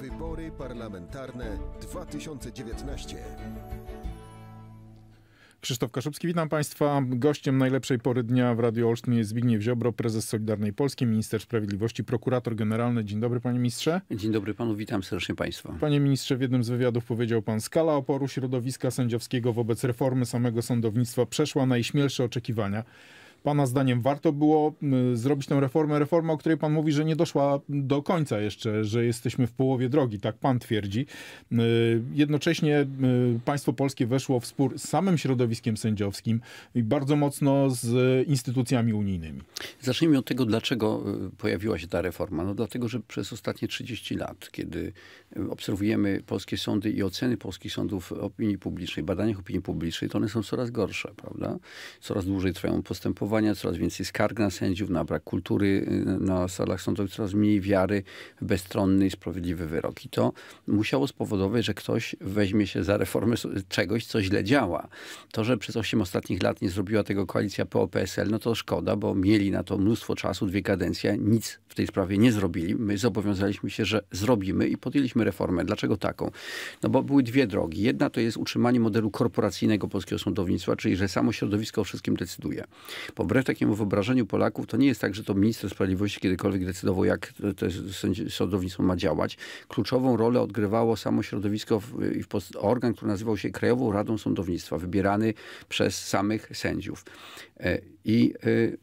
Wybory parlamentarne 2019. Krzysztof Kaszubski, witam Państwa. Gościem najlepszej pory dnia w Radio Olsztyn jest Zbigniew Ziobro, prezes Solidarnej Polski, minister sprawiedliwości, prokurator generalny. Dzień dobry, panie ministrze. Dzień dobry panu, witam serdecznie państwa. Panie ministrze, w jednym z wywiadów powiedział pan, skala oporu środowiska sędziowskiego wobec reformy samego sądownictwa przeszła najśmielsze oczekiwania. Pana zdaniem warto było zrobić tę reformę? Reforma, o której Pan mówi, że nie doszła do końca jeszcze, że jesteśmy w połowie drogi, tak Pan twierdzi. Jednocześnie państwo polskie weszło w spór z samym środowiskiem sędziowskim i bardzo mocno z instytucjami unijnymi. Zacznijmy od tego, dlaczego y, pojawiła się ta reforma. No dlatego, że przez ostatnie 30 lat, kiedy y, obserwujemy polskie sądy i oceny polskich sądów opinii publicznej, badaniach opinii publicznej, to one są coraz gorsze, prawda? Coraz dłużej trwają postępowania postępowania, coraz więcej skarg na sędziów, na brak kultury y, na salach sądowych, coraz mniej wiary w bezstronny i sprawiedliwy wyrok. I to musiało spowodować, że ktoś weźmie się za reformę czegoś, co źle działa. To, że przez 8 ostatnich lat nie zrobiła tego koalicja PO-PSL, no to szkoda, bo mieli na to mnóstwo czasu, dwie kadencje, nic w tej sprawie nie zrobili. My zobowiązaliśmy się, że zrobimy i podjęliśmy reformę. Dlaczego taką? No bo były dwie drogi. Jedna to jest utrzymanie modelu korporacyjnego polskiego sądownictwa, czyli że samo środowisko o wszystkim decyduje wbrew takiemu wyobrażeniu Polaków, to nie jest tak, że to minister sprawiedliwości kiedykolwiek decydował, jak to sądownictwo ma działać. Kluczową rolę odgrywało samo środowisko i organ, który nazywał się Krajową Radą Sądownictwa, wybierany przez samych sędziów. E, i y,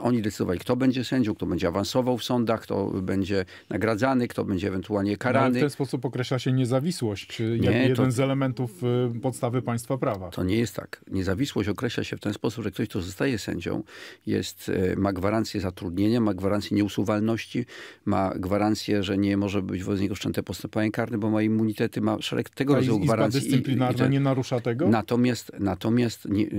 oni decydowali, kto będzie sędzią, kto będzie awansował w sądach, kto będzie nagradzany, kto będzie ewentualnie no, karany. No, w ten sposób określa się niezawisłość, y, jak jeden z elementów y, podstawy państwa prawa. To nie jest tak. Niezawisłość określa się w ten sposób, że ktoś, kto zostaje sędzią, jest, y, ma gwarancję zatrudnienia, ma gwarancję nieusuwalności, ma gwarancję, że nie może być wobec niego wszczęte postępowanie karne, bo ma immunitety, ma szereg tego rodzaju gwarancji. Izba dyscyplinarna i, i ten... nie narusza tego? Natomiast, natomiast nie, y,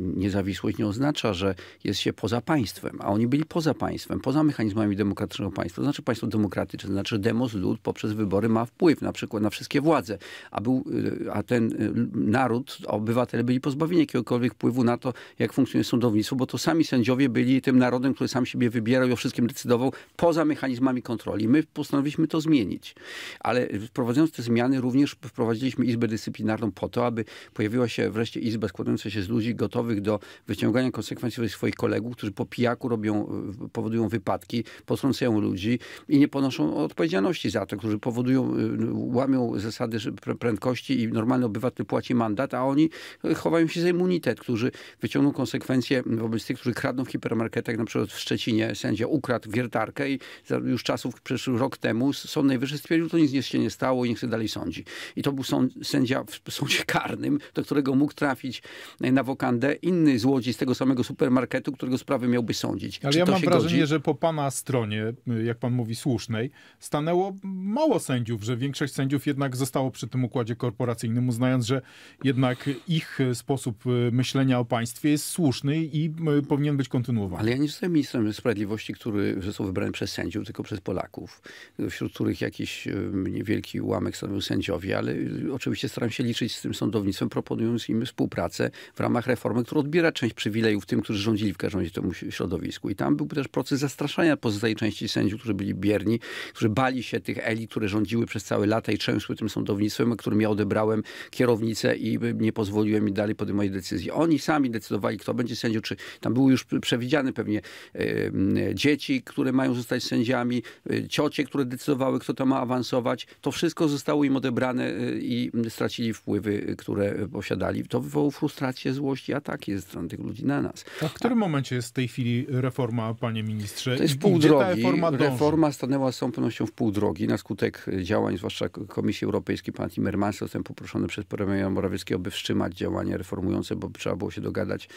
niezawisłość nie oznacza, że że jest się poza państwem, a oni byli poza państwem, poza mechanizmami demokratycznego państwa. To znaczy państwo demokratyczne, to znaczy demos lud poprzez wybory ma wpływ na przykład na wszystkie władze, a, był, y, a ten y, naród, obywatele byli pozbawieni jakiegokolwiek wpływu na to, jak funkcjonuje sądownictwo, bo to sami sędziowie byli tym narodem, który sam siebie wybierał i o wszystkim decydował poza mechanizmami kontroli. My postanowiliśmy to zmienić. Ale wprowadzając te zmiany również wprowadziliśmy Izbę Dyscyplinarną po to, aby pojawiła się wreszcie Izba składająca się z ludzi gotowych do wyciągania konsekwencji część swoich kolegów, którzy po pijaku robią, powodują wypadki, potrącają ludzi i nie ponoszą odpowiedzialności za to, którzy powodują, y, łamią zasady prędkości i normalny obywatel płaci mandat, a oni y, chowają się za immunitet, którzy wyciągną konsekwencje wobec tych, którzy kradną w hipermarketach, na przykład w Szczecinie sędzia ukradł wiertarkę i już czasów, przeszły rok temu Sąd Najwyższy stwierdził, to nic się nie stało i niech się dalej sądzi. I to był sąd, sędzia w sądzie karnym, do którego mógł trafić y, na wokandę inny złodziej z tego samego supermarketu, którego sprawy miałby sądzić. Ale Czy ja mam wrażenie, godzi? że po pana stronie, jak pan mówi słusznej, stanęło mało sędziów, że większość sędziów jednak zostało przy tym układzie korporacyjnym, uznając, że jednak ich sposób e, myślenia o państwie jest słuszny i e, powinien być kontynuowany. Ale ja nie jestem ministrem sprawiedliwości, który został wybrany przez sędziów, tylko przez Polaków, wśród których jakiś e, niewielki ułamek stanowią sędziowie, ale oczywiście staram się liczyć z tym sądownictwem, proponując im współpracę w ramach reformy, która odbiera część przywilejów tym, którzy rządzili w każdym razie temu środowisku. I tam był też proces zastraszania pozostałej części sędziów, którzy byli bierni, którzy bali się tych elit, które rządziły przez całe lata i trzęsły tym sądownictwem, którym ja odebrałem kierownicę i nie pozwoliłem mi dalej podejmować decyzji. Oni sami decydowali, kto będzie sędzią, czy tam były już przewidziane pewnie yy, dzieci, które mają zostać sędziami, yy, ciocie, które decydowały, kto tam ma awansować. To wszystko zostało im odebrane y, i stracili wpływy, y, które y, posiadali. To wywołało frustrację, złość i ataki ze strony tych ludzi na nas. A w którym momencie jest w tej chwili reforma, panie ministrze? To jest pół drogi. Reforma, reforma, stanęła z całą pewnością w pół drogi na skutek działań, zwłaszcza Komisji Europejskiej. Pan Timmermans jestem poproszony przez premiera Morawieckiego, by wstrzymać działania reformujące, bo trzeba było się dogadać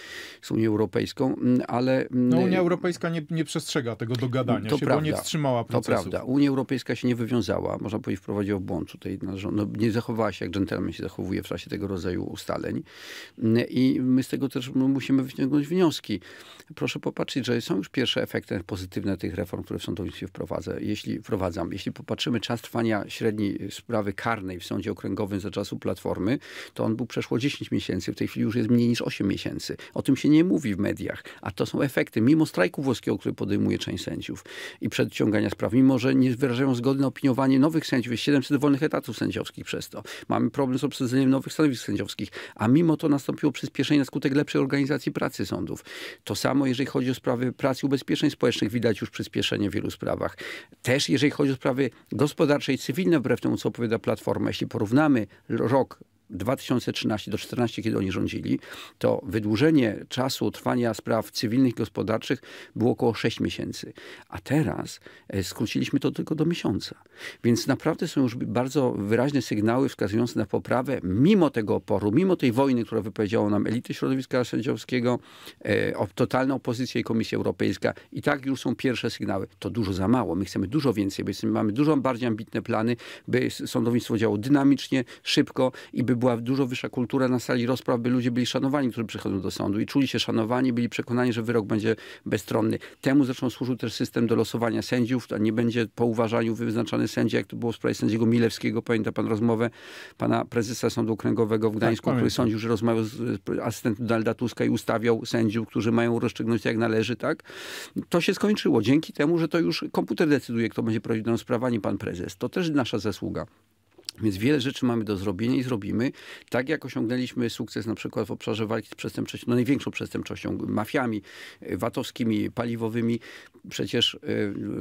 z Unią Europejską, mm, ale... Mm, no Unia Europejska nie, nie przestrzega tego dogadania to się, prawda, nie wstrzymała procesu. To prawda. Unia Europejska się nie wywiązała, można powiedzieć wprowadziła w błąd tutaj. No, nie zachowała się jak dżentelmen się zachowuje w czasie tego rodzaju ustaleń mm, i my z tego też no, musimy wyciągnąć wnioski wnioski. Proszę popatrzeć, że są już pierwsze efekty pozytywne tych reform, które w sądownictwie wprowadzę. Jeśli wprowadzam, jeśli popatrzymy czas trwania średniej sprawy karnej w sądzie okręgowym za czasu Platformy, to on był przeszło 10 miesięcy, w tej chwili już jest mniej niż 8 miesięcy. O tym się nie mówi w mediach, a to są efekty, mimo strajku włoskiego, który podejmuje część sędziów i przedciągania spraw, mimo że nie wyrażają zgody na opiniowanie nowych sędziów, jest 700 wolnych etatów sędziowskich przez to. Mamy problem z obsadzeniem nowych stanowisk sędziowskich, a mimo to nastąpiło przyspieszenie na skutek lepszej organizacji pracy sądu. To samo, jeżeli chodzi o sprawy pracy ubezpieczeń społecznych, widać już przyspieszenie w wielu sprawach. Też jeżeli chodzi o sprawy gospodarcze i cywilne, wbrew temu, co opowiada Platforma, jeśli porównamy rok 2013 do 2014, kiedy oni rządzili, to wydłużenie czasu trwania spraw cywilnych i gospodarczych było około 6 miesięcy. A teraz e, skróciliśmy to tylko do miesiąca. Więc naprawdę są już bardzo wyraźne sygnały wskazujące na poprawę, mimo tego oporu, mimo tej wojny, która wypowiedziało nam elity środowiska sędziowskiego, e, totalna opozycja i Komisja Europejska. I tak już są pierwsze sygnały. To dużo za mało. My chcemy dużo więcej, bo mamy dużo bardziej ambitne plany, by sądownictwo działało dynamicznie, szybko i by by była dużo wyższa kultura na sali rozpraw, by ludzie byli szanowani, którzy przychodzą do sądu i czuli się szanowani, byli przekonani, że wyrok będzie bezstronny. Temu zresztą służył też system do losowania sędziów, a nie będzie po uważaniu wyznaczany sędzia, jak to było w sprawie sędziego Milewskiego. Pamięta pan rozmowę pana prezesa Sądu Okręgowego w tak, Gdańsku, tak, który sądził, że rozmawiał z asystentem Dalda Tuska i ustawiał sędziów, którzy mają rozstrzygnąć jak należy, tak? To się skończyło dzięki temu, że to już komputer decyduje, kto będzie prowadził tę sprawę, nie pan prezes. To też nasza zasługa. Więc wiele rzeczy mamy do zrobienia i zrobimy. Tak jak osiągnęliśmy sukces na przykład w obszarze walki z przestępczością, no największą przestępczością, mafiami e, VAT-owskimi, paliwowymi, przecież e,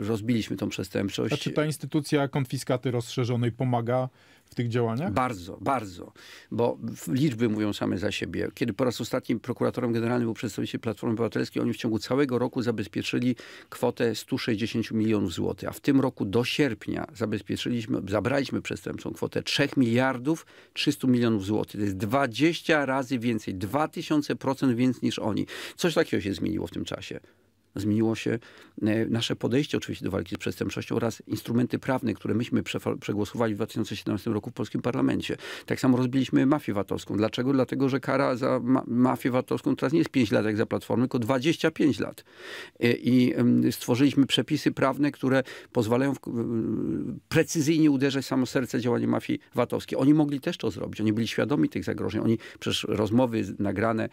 rozbiliśmy tą przestępczość. A czy ta instytucja konfiskaty rozszerzonej pomaga w tych działaniach? Bardzo, bardzo, bo liczby mówią same za siebie. Kiedy po raz ostatni prokuratorem generalnym był przedstawiciel Platformy Obywatelskiej, oni w ciągu całego roku zabezpieczyli kwotę 160 milionów złotych, a w tym roku do sierpnia zabezpieczyliśmy, zabraliśmy przestępcom kwotę 3 miliardów 300 milionów złotych. To jest 20 razy więcej, 2000% więcej niż oni. Coś takiego się zmieniło w tym czasie zmieniło się e, nasze podejście oczywiście do walki z przestępczością oraz instrumenty prawne, które myśmy przegłosowali w 2017 roku w polskim parlamencie. Tak samo rozbiliśmy mafię VAT-owską. Dlaczego? Dlatego, że kara za ma mafię VAT-owską teraz nie jest 5 lat jak za platformę, tylko 25 lat. E, I stworzyliśmy przepisy prawne, które pozwalają w, precyzyjnie uderzać samo serce działania mafii VAT-owskiej. Oni mogli też to zrobić. Oni byli świadomi tych zagrożeń. Oni przecież rozmowy nagrane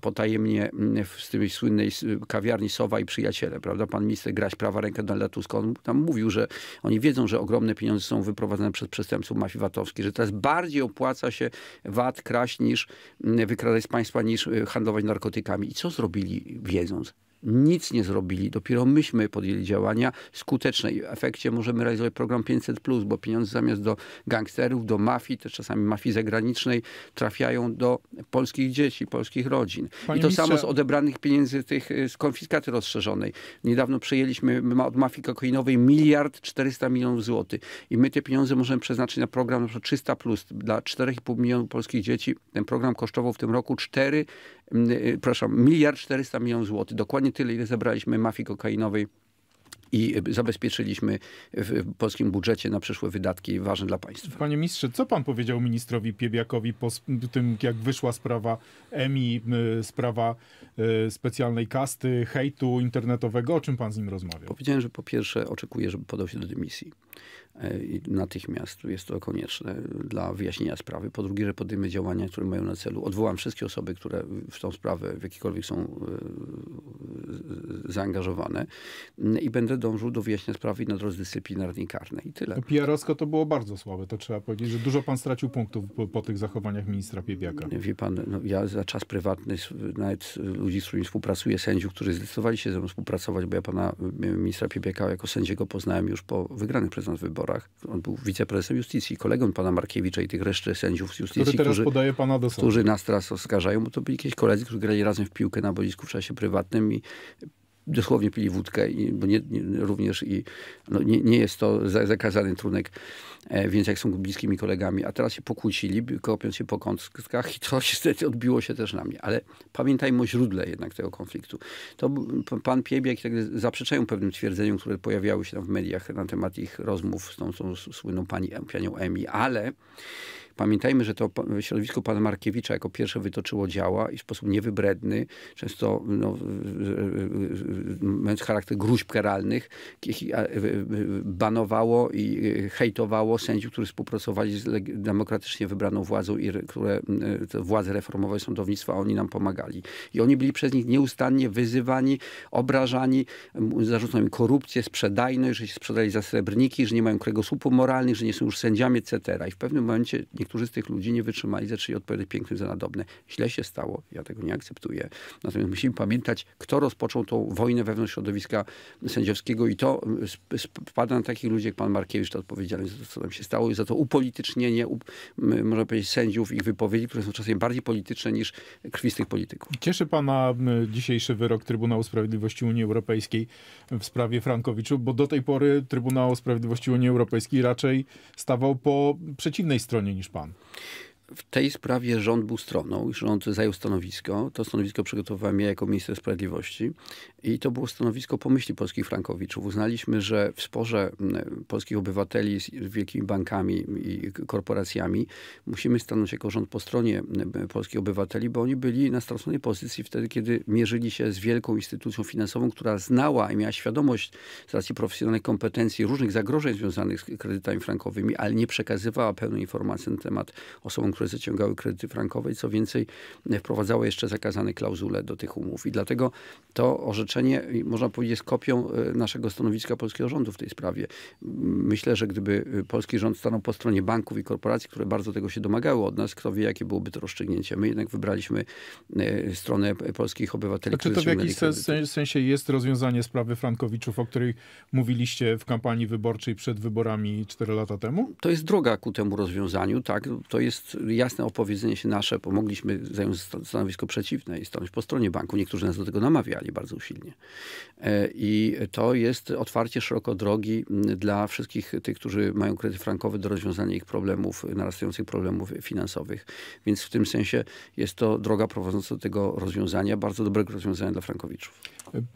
potajemnie w tej słynnej kawiarni Sowa i przyjaciele, prawda? Pan minister Graś, prawa rękę Donalda Tuska, on tam mówił, że oni wiedzą, że ogromne pieniądze są wyprowadzane przez przestępców mafii vat że teraz bardziej opłaca się VAT kraść niż mm, wykradać z państwa, niż y, handlować narkotykami. I co zrobili wiedząc? nic nie zrobili. Dopiero myśmy podjęli działania skuteczne i w efekcie możemy realizować program 500+, bo pieniądze zamiast do gangsterów, do mafii, też czasami mafii zagranicznej, trafiają do polskich dzieci, polskich rodzin. Panie I to ministrze... samo z odebranych pieniędzy tych y, z konfiskaty rozszerzonej. Niedawno przejęliśmy od mafii kokainowej miliard 400 milionów złotych i my te pieniądze możemy przeznaczyć na program na 300+, plus. dla 4,5 milionów polskich dzieci. Ten program kosztował w tym roku 4 Y, proszę, miliard 400 milionów złotych. Dokładnie tyle, ile zebraliśmy mafii kokainowej i zabezpieczyliśmy w polskim budżecie na przyszłe wydatki ważne dla państwa. Panie ministrze, co pan powiedział ministrowi Piebiakowi po tym, jak wyszła sprawa EMI, sprawa e, specjalnej kasty, hejtu internetowego? O czym pan z nim rozmawiał? Powiedziałem, że po pierwsze oczekuję, żeby podał się do dymisji. E, i natychmiast jest to konieczne dla wyjaśnienia sprawy. Po drugie, że podejmę działania, które mają na celu. Odwołam wszystkie osoby, które w tą sprawę w jakikolwiek są e, zaangażowane mm, i będę dążył do wyjaśnienia sprawy na drodze dyscyplinarnej karnej. I tyle. No, pr to było bardzo słabe, to trzeba powiedzieć, że dużo pan stracił punktów po, po tych zachowaniach ministra Piebiaka. Wie pan, no, ja za czas prywatny nawet ludzi, z którymi współpracuję, sędziów, którzy zdecydowali się ze mną współpracować, bo ja pana e, ministra Piebiaka jako sędziego poznałem już po wygranych przez nas wyborach on był wiceprezesem justycji, kolegą pana Markiewicza i tych reszty sędziów z justycji, Który teraz którzy, podaje pana do sądu. którzy nas teraz oskarżają, bo to byli jakieś koledzy, którzy grali razem w piłkę na boisku w czasie prywatnym i dosłownie pili wódkę, i, bo nie, nie, również i no, nie, nie, jest to zakazany trunek, e, więc jak są bliskimi kolegami, a teraz się pokłócili, kopiąc się po kątkach i to niestety odbiło się też na mnie. Ale pamiętajmy o źródle jednak tego konfliktu. To pan Piebiak tak zaprzeczają pewnym twierdzeniom, które pojawiały się tam w mediach na temat ich rozmów z tą, tą słynną panią Emi, ale Pamiętajmy, że to środowisko pana Markiewicza jako pierwsze wytoczyło działa i w sposób niewybredny, często no, mając charakter gruźb karalnych, banowało i e, hejtowało sędziów, którzy współpracowali z demokratycznie wybraną władzą i które e, władze reformowe sądownictwa, a oni nam pomagali. I oni byli przez nich nieustannie wyzywani, obrażani, zarzucono im korupcję, sprzedajność, że się sprzedali za srebrniki, że nie mają kręgosłupu moralnych, że nie są już sędziami, etc. I w pewnym momencie niektórzy z tych ludzi nie wytrzymali, zaczęli odpowiadać pięknym za nadobne. Źle się stało, ja tego nie akceptuję. Natomiast musimy pamiętać, kto rozpoczął tą wojnę wewnątrz środowiska sędziowskiego i to y, spada na takich ludzi jak pan Markiewicz, to odpowiedzialny za to, co tam się stało i za to upolitycznienie, można powiedzieć, sędziów, ich wypowiedzi, które są czasem bardziej polityczne niż krwistych polityków. Cieszy pana dzisiejszy wyrok Trybunału Sprawiedliwości Unii Europejskiej w sprawie Frankowiczu, bo do tej pory Trybunał Sprawiedliwości Unii Europejskiej raczej stawał po przeciwnej stronie niż On. w tej sprawie rząd był stroną, rząd zajął stanowisko. To stanowisko przygotowywałem ja jako minister sprawiedliwości i to było stanowisko pomyśli polskich frankowiczów. Uznaliśmy, że w sporze polskich obywateli z wielkimi bankami i korporacjami musimy stanąć jako rząd po stronie polskich obywateli, bo oni byli na straconej pozycji wtedy, kiedy mierzyli się z wielką instytucją finansową, która znała i miała świadomość z racji profesjonalnych kompetencji różnych zagrożeń związanych z kredytami frankowymi, ale nie przekazywała pełnej informacji na temat osobom, które zaciągały kredyty frankowe i co więcej wprowadzało jeszcze zakazane klauzule do tych umów. I dlatego to orzeczenie, można powiedzieć, jest kopią e, naszego stanowiska polskiego rządu w tej sprawie. Myślę, że gdyby e, polski rząd stanął po stronie banków i korporacji, które bardzo tego się domagały od nas, kto wie, jakie byłoby to rozstrzygnięcie. My jednak wybraliśmy e, stronę polskich obywateli. Czy znaczy, to w jakiś sensie jest rozwiązanie sprawy Frankowiczów, o której mówiliście w kampanii wyborczej przed wyborami 4 lata temu? To jest droga ku temu rozwiązaniu, tak. To jest jasne opowiedzenie się nasze, pomogliśmy zająć stanowisko przeciwne i stanąć po stronie banku. Niektórzy nas do tego namawiali bardzo usilnie. E, I to jest otwarcie szeroko drogi dla wszystkich tych, którzy mają kredyty frankowy do rozwiązania ich problemów, narastających problemów finansowych. Więc w tym sensie jest to droga prowadząca do tego rozwiązania, bardzo dobrego rozwiązania dla frankowiczów.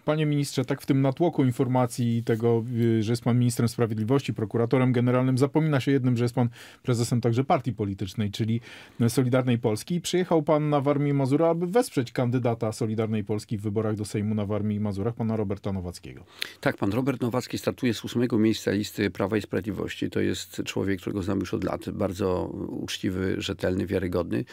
Panie ministrze, tak w tym natłoku informacji i tego, y, że jest pan ministrem sprawiedliwości, prokuratorem generalnym, zapomina się jednym, że jest pan prezesem także partii politycznej, czyli E, Solidarnej Polski. I przyjechał pan na Warmii i Mazura, aby wesprzeć kandydata Solidarnej Polski w wyborach do Sejmu na Warmii i Mazurach, pana Roberta Nowackiego. Tak, pan Robert Nowacki startuje z ósmego miejsca listy Prawa i Sprawiedliwości. To jest człowiek, którego znam już od lat. Bardzo uczciwy, rzetelny, wiarygodny.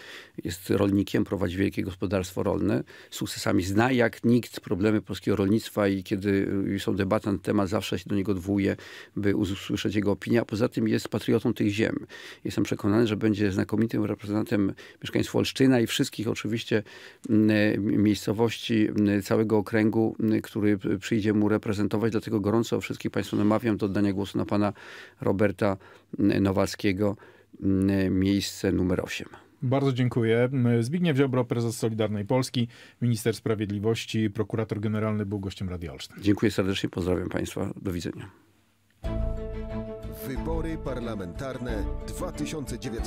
Jest rolnikiem, prowadzi wielkie gospodarstwo rolne. Sukcesami zna jak nikt problemy polskiego rolnictwa i kiedy y, są debaty na temat, zawsze się do niego dwuje, by usłyszeć jego opinię. A poza tym jest patriotą tych ziem. Jestem przekonany, że będzie znakomity tym reprezentantem mieszkańców Olsztyna i wszystkich oczywiście mm, miejscowości całego okręgu, który przyjdzie mu reprezentować. Dlatego gorąco wszystkich Państwa namawiam do oddania głosu na pana Roberta Nowackiego, miejsce numer 8. Bardzo dziękuję. Zbigniew Ziobro, prezes Solidarnej Polski, minister sprawiedliwości, prokurator generalny był gościem Radia Olsztyn. Dziękuję serdecznie, pozdrawiam Państwa. Do widzenia. Wybory parlamentarne 2019.